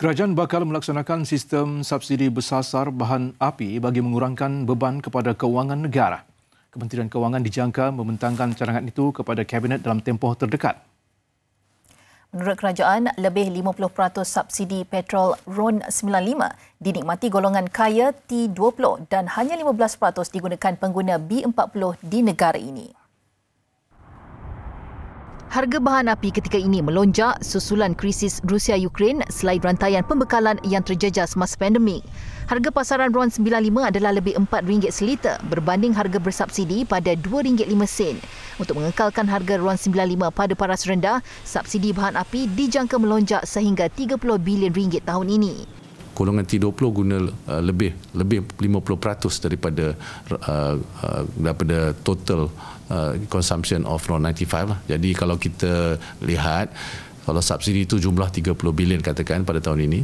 Kerajaan bakal melaksanakan sistem subsidi bersasar bahan api bagi mengurangkan beban kepada kewangan negara. Kementerian Kewangan dijangka membentangkan cadangan itu kepada kabinet dalam tempoh terdekat. Menurut kerajaan, lebih 50% subsidi petrol RON95 dinikmati golongan kaya T20 dan hanya 15% digunakan pengguna B40 di negara ini. Harga bahan api ketika ini melonjak susulan krisis rusia ukrain selain rantaian pembekalan yang terjejas semasa pandemik. Harga pasaran RON95 adalah lebih RM4 seliter berbanding harga bersubsidi pada RM2.5 sen. Untuk mengekalkan harga RON95 pada paras rendah, subsidi bahan api dijangka melonjak sehingga RM30 bilion ringgit tahun ini golongan T20 guna uh, lebih lebih 50% daripada uh, uh, daripada total uh, consumption of RON95 lah. Jadi kalau kita lihat kalau subsidi itu jumlah 30 bilion katakan pada tahun ini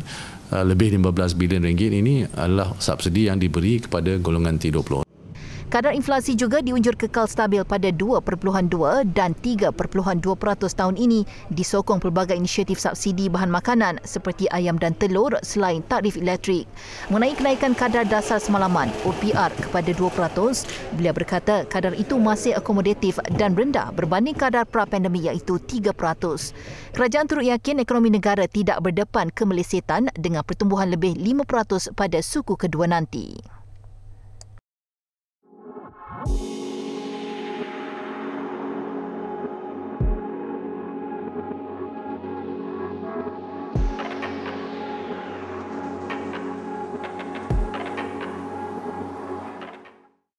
uh, lebih 15 bilion ringgit ini adalah subsidi yang diberi kepada golongan T20. Kadar inflasi juga diunjur kekal stabil pada 2.2 dan 3.2% tahun ini disokong pelbagai inisiatif subsidi bahan makanan seperti ayam dan telur selain tarif elektrik. Mengenai kenaikan kadar dasar semalaman OPR kepada 2%, beliau berkata kadar itu masih akomodatif dan rendah berbanding kadar pra-pandemik iaitu 3%. Kerajaan turut yakin ekonomi negara tidak berdepan kemelesetan dengan pertumbuhan lebih 5% pada suku kedua nanti.